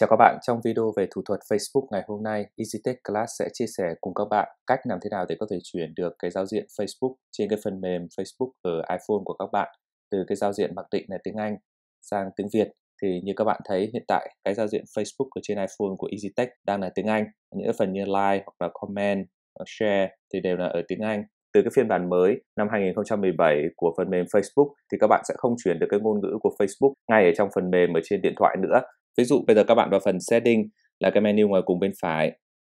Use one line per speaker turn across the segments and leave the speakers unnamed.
Chào các bạn, trong video về thủ thuật Facebook ngày hôm nay, EasyTech Class sẽ chia sẻ cùng các bạn cách làm thế nào để có thể chuyển được cái giao diện Facebook trên cái phần mềm Facebook ở iPhone của các bạn từ cái giao diện mặc định là tiếng Anh sang tiếng Việt. Thì như các bạn thấy hiện tại cái giao diện Facebook ở trên iPhone của EasyTech đang là tiếng Anh. Những phần như like hoặc là comment, hoặc share thì đều là ở tiếng Anh từ cái phiên bản mới năm 2017 của phần mềm Facebook thì các bạn sẽ không chuyển được cái ngôn ngữ của Facebook ngay ở trong phần mềm ở trên điện thoại nữa Ví dụ bây giờ các bạn vào phần setting là cái menu ngoài cùng bên phải.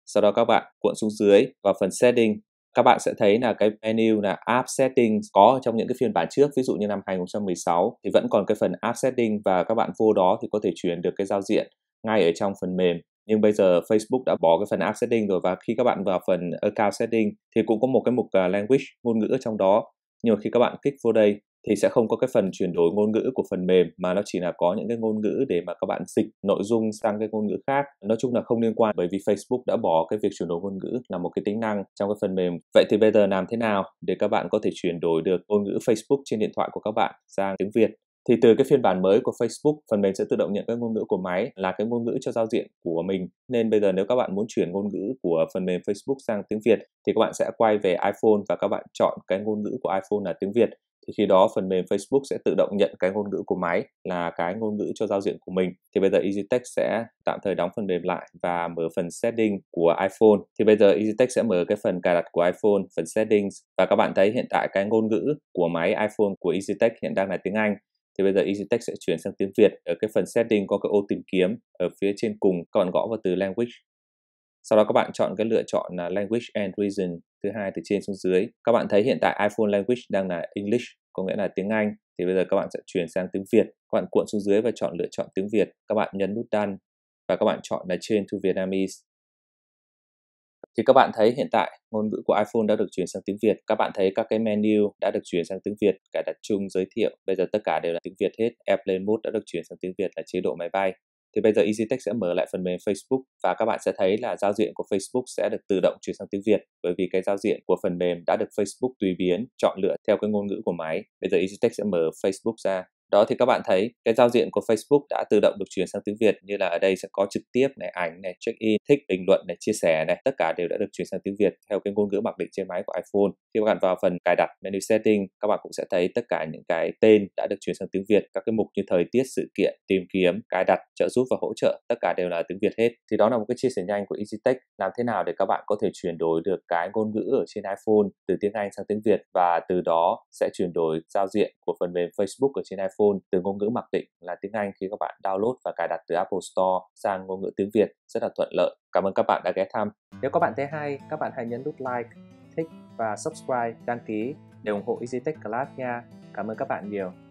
Sau đó các bạn cuộn xuống dưới vào phần setting các bạn sẽ thấy là cái menu là app settings có trong những cái phiên bản trước ví dụ như năm 2016 thì vẫn còn cái phần app setting và các bạn vô đó thì có thể chuyển được cái giao diện ngay ở trong phần mềm nhưng bây giờ Facebook đã bỏ cái phần app setting rồi và khi các bạn vào phần account setting thì cũng có một cái mục à, language ngôn ngữ ở trong đó nhưng mà khi các bạn kích vô đây thì sẽ không có cái phần chuyển đổi ngôn ngữ của phần mềm mà nó chỉ là có những cái ngôn ngữ để mà các bạn dịch nội dung sang cái ngôn ngữ khác nói chung là không liên quan bởi vì Facebook đã bỏ cái việc chuyển đổi ngôn ngữ là một cái tính năng trong cái phần mềm vậy thì bây giờ làm thế nào để các bạn có thể chuyển đổi được ngôn ngữ Facebook trên điện thoại của các bạn sang tiếng Việt thì từ cái phiên bản mới của Facebook phần mềm sẽ tự động nhận cái ngôn ngữ của máy là cái ngôn ngữ cho giao diện của mình nên bây giờ nếu các bạn muốn chuyển ngôn ngữ của phần mềm Facebook sang tiếng Việt thì các bạn sẽ quay về iPhone và các bạn chọn cái ngôn ngữ của iPhone là tiếng Việt thì khi đó phần mềm Facebook sẽ tự động nhận cái ngôn ngữ của máy là cái ngôn ngữ cho giao diện của mình thì bây giờ EasyTech sẽ tạm thời đóng phần mềm lại và mở phần setting của iPhone thì bây giờ EasyTech sẽ mở cái phần cài đặt của iPhone phần settings và các bạn thấy hiện tại cái ngôn ngữ của máy iPhone của EasyTech hiện đang là tiếng Anh thì bây giờ EasyTech sẽ chuyển sang tiếng Việt ở cái phần setting có cái ô tìm kiếm ở phía trên cùng các bạn gõ vào từ language sau đó các bạn chọn cái lựa chọn là Language and region thứ hai từ trên xuống dưới. Các bạn thấy hiện tại iPhone Language đang là English, có nghĩa là tiếng Anh. Thì bây giờ các bạn sẽ chuyển sang tiếng Việt. Các bạn cuộn xuống dưới và chọn lựa chọn tiếng Việt. Các bạn nhấn nút Done và các bạn chọn là Change to Vietnamese. Thì các bạn thấy hiện tại ngôn ngữ của iPhone đã được chuyển sang tiếng Việt. Các bạn thấy các cái menu đã được chuyển sang tiếng Việt, cả đặt chung giới thiệu. Bây giờ tất cả đều là tiếng Việt hết. AirPlane Mode đã được chuyển sang tiếng Việt là chế độ máy bay thì bây giờ EasyTech sẽ mở lại phần mềm Facebook và các bạn sẽ thấy là giao diện của Facebook sẽ được tự động chuyển sang tiếng Việt bởi vì cái giao diện của phần mềm đã được Facebook tùy biến chọn lựa theo cái ngôn ngữ của máy. Bây giờ EasyTech sẽ mở Facebook ra đó thì các bạn thấy cái giao diện của Facebook đã tự động được chuyển sang tiếng Việt như là ở đây sẽ có trực tiếp này ảnh này check in thích bình luận này chia sẻ này tất cả đều đã được chuyển sang tiếng Việt theo cái ngôn ngữ mặc định trên máy của iPhone khi các bạn vào phần cài đặt menu setting các bạn cũng sẽ thấy tất cả những cái tên đã được chuyển sang tiếng Việt các cái mục như thời tiết sự kiện tìm kiếm cài đặt trợ giúp và hỗ trợ tất cả đều là tiếng Việt hết thì đó là một cái chia sẻ nhanh của EasyTech làm thế nào để các bạn có thể chuyển đổi được cái ngôn ngữ ở trên iPhone từ tiếng Anh sang tiếng Việt và từ đó sẽ chuyển đổi giao diện của phần mềm Facebook ở trên iPhone iPhone từ ngôn ngữ mặc định là tiếng Anh khi các bạn download và cài đặt từ Apple Store sang ngôn ngữ tiếng Việt rất là thuận lợi. Cảm ơn các bạn đã ghé thăm. Nếu các bạn thấy hay, các bạn hãy nhấn nút like, thích và subscribe, đăng ký để ủng hộ EasyTech Class nha. Cảm ơn các bạn nhiều.